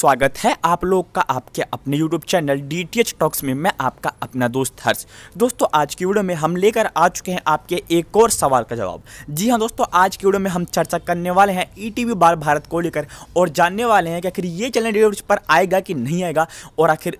स्वागत है आप लोग का आपके अपने YouTube channel D T H talks में मैं आपका अपना दोस्त हर्ष दोस्तों आज की वीडियो में हम लेकर आ चुके हैं आपके एक और सवाल का जवाब जी हाँ दोस्तों आज की वीडियो में हम चर्चा करने वाले हैं ई e टी बार भारत को लेकर और जानने वाले हैं कि आखिर ये चैनल पर आएगा कि नहीं आएगा और आखिर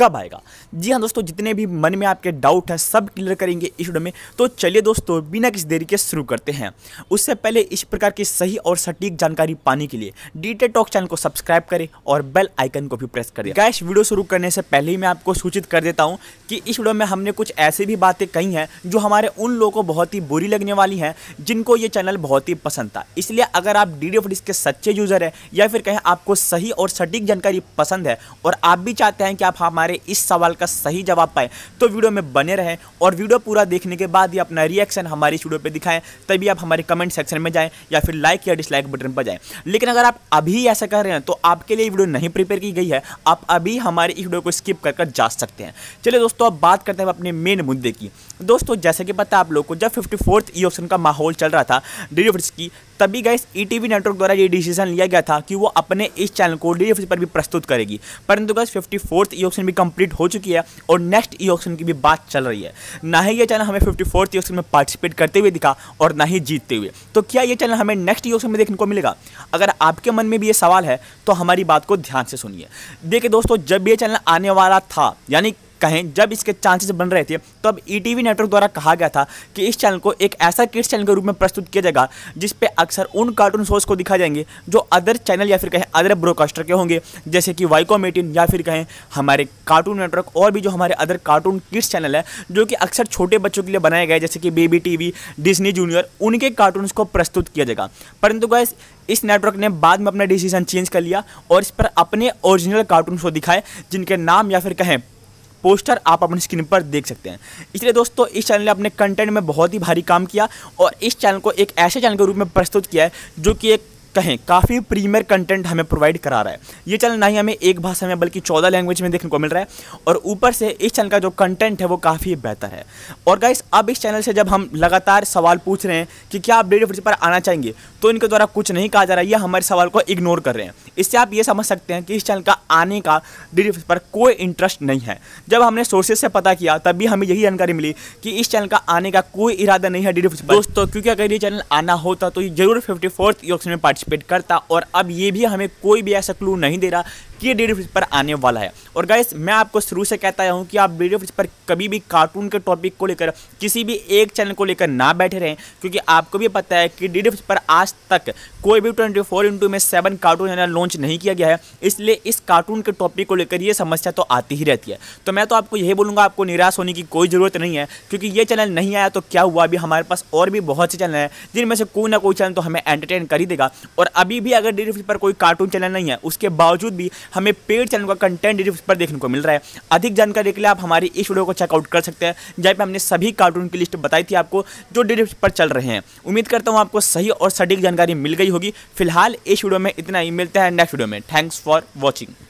कब आएगा जी हाँ दोस्तों जितने भी मन में आपके डाउट हैं सब क्लियर करेंगे इस वीडियो में तो चलिए दोस्तों बिना किसी देरी के शुरू करते हैं उससे पहले इस प्रकार की सही और सटीक जानकारी पाने के लिए डी टॉक चैनल को सब्सक्राइब करें और बेल आइकन को भी प्रेस करें गैस वीडियो शुरू करने से पहले ही मैं आपको सूचित कर देता हूँ कि इस वीडियो में हमने कुछ ऐसी भी बातें कही हैं जो हमारे उन लोगों को बहुत ही बुरी लगने वाली हैं जिनको ये चैनल बहुत ही पसंद था इसलिए अगर आप डी डी e के सच्चे यूज़र हैं या फिर कहें आपको सही और सटीक जानकारी पसंद है और आप भी चाहते हैं कि आप हमारे हमारे इस सवाल का सही जवाब पाएँ तो वीडियो में बने रहें और वीडियो पूरा देखने के बाद ही अपना रिएक्शन हमारे इस वीडियो पर दिखाएँ तभी आप हमारे कमेंट सेक्शन में जाएँ या फिर लाइक या डिसलाइक बटन पर जाएँ लेकिन अगर आप अभी ऐसा कर रहे हैं तो आपके लिए वीडियो नहीं प्रिपेयर की गई है आप अभी हमारे इस वीडियो को स्किप कर जा सकते हैं चलिए दोस्तों अब बात करते हैं अपने मेन मुद्दे की दोस्तों जैसे कि पता आप लोग को जब फिफ्टी फोर्थ ई ऑप्शन का माहौल चल रहा था डी की तभी गए ई टी नेटवर्क द्वारा ये डिसीजन लिया गया था कि वो अपने इस चैनल को डी पर भी प्रस्तुत करेगी परंतु गैस फिफ्टी फोर्थ ई ऑप्शन भी कंप्लीट हो चुकी है और नेक्स्ट ई ऑक्शन की भी बात चल रही है ना ही ये चैनल हमें फिफ्टी फोर्थ ऑक्शन में पार्टिसिपेट करते हुए दिखा और ना ही जीतते हुए तो क्या ये चैनल हमें नेक्स्ट ई ऑक्शन में देखने को मिलेगा अगर आपके मन में भी ये सवाल है तो हमारी बात को ध्यान से सुनिए देखिए दोस्तों जब ये चैनल आने वाला था यानी कहें जब इसके चांसेस बन रहे थे तो अब ई e नेटवर्क द्वारा कहा गया था कि इस चैनल को एक ऐसा किड्स चैनल के रूप में प्रस्तुत किया जाएगा जिस पे अक्सर उन कार्टून शोज को दिखाए जाएंगे जो अदर चैनल या फिर कहें अदर ब्रोकास्टर के होंगे जैसे कि वाइको मेटिन या फिर कहें हमारे कार्टून नेटवर्क और भी जो हमारे अदर कार्टून किड्स चैनल है जो कि अक्सर छोटे बच्चों के लिए बनाए गए जैसे कि बेबी वी डिज्नी जूनियर उनके कार्टून को प्रस्तुत किया जाएगा परंतु गैस इस नेटवर्क ने बाद में अपना डिसीजन चेंज कर लिया और इस पर अपने ओरिजिनल कार्टून शो दिखाए जिनके नाम या फिर कहें पोस्टर आप अपनी स्क्रीन पर देख सकते हैं इसलिए दोस्तों इस चैनल ने अपने कंटेंट में बहुत ही भारी काम किया और इस चैनल को एक ऐसे चैनल के रूप में प्रस्तुत किया है जो कि एक कहें काफ़ी प्रीमियर कंटेंट हमें प्रोवाइड करा रहा है ये चैनल ना ही हमें एक भाषा में बल्कि चौदह लैंग्वेज में देखने को मिल रहा है और ऊपर से इस चैनल का जो कंटेंट है वो काफ़ी बेहतर है और गाइस अब इस चैनल से जब हम लगातार सवाल पूछ रहे हैं कि क्या आप डेडी पर आना चाहेंगे तो इनके द्वारा कुछ नहीं कहा जा रहा है ये हमारे सवाल को इग्नोर कर रहे हैं इससे आप ये समझ सकते हैं कि इस चैनल का आने का डी पर कोई इंटरेस्ट नहीं है जब हमने सोर्सेज से पता किया तभी हमें यही जानकारी मिली कि इस चैनल का आने का कोई इरादा नहीं है डी पर दोस्तों क्योंकि अगर ये चैनल आना होता तो ये जरूर फिफ्टी फोर्थ में पार्टिसिपेट करता और अब ये भी हमें कोई भी ऐसा क्लू नहीं दे रहा कि डी डी फ्रिज पर आने वाला है और गाइस मैं आपको शुरू से कहता हूँ कि आप डी डी फ्रिज पर कभी भी कार्टून के टॉपिक को लेकर किसी भी एक चैनल को लेकर ना बैठे रहें क्योंकि आपको भी पता है कि डी डी फ्रिज पर आज तक कोई भी ट्वेंटी फोर इंटू में सेवन कार्टून चैनल लॉन्च नहीं किया गया है इसलिए इस कार्टून के टॉपिक को लेकर ये समस्या तो आती ही रहती है तो मैं तो आपको यही बोलूँगा आपको निराश होने की कोई ज़रूरत नहीं है क्योंकि ये चैनल नहीं आया तो क्या हुआ अभी हमारे पास और भी बहुत से चैनल हैं जिनमें से कोई ना कोई चैनल तो हमें एंटरटेन कर ही देगा और अभी भी अगर डी डी फ्रिज पर कोई कार्टून चैनल नहीं है उसके बावजूद भी हमें पेड चैनल का कंटेंट इस पर देखने को मिल रहा है अधिक जानकारी के लिए आप हमारी इस वीडियो को चेकआउट कर सकते हैं जहाँ पर हमने सभी कार्टून की लिस्ट बताई थी आपको जो डिटिप्स पर चल रहे हैं उम्मीद करता हूँ आपको सही और सटीक जानकारी मिल गई होगी फिलहाल इस वीडियो में इतना ही मिलता है नेक्स्ट वीडियो में थैंक्स फॉर वॉचिंग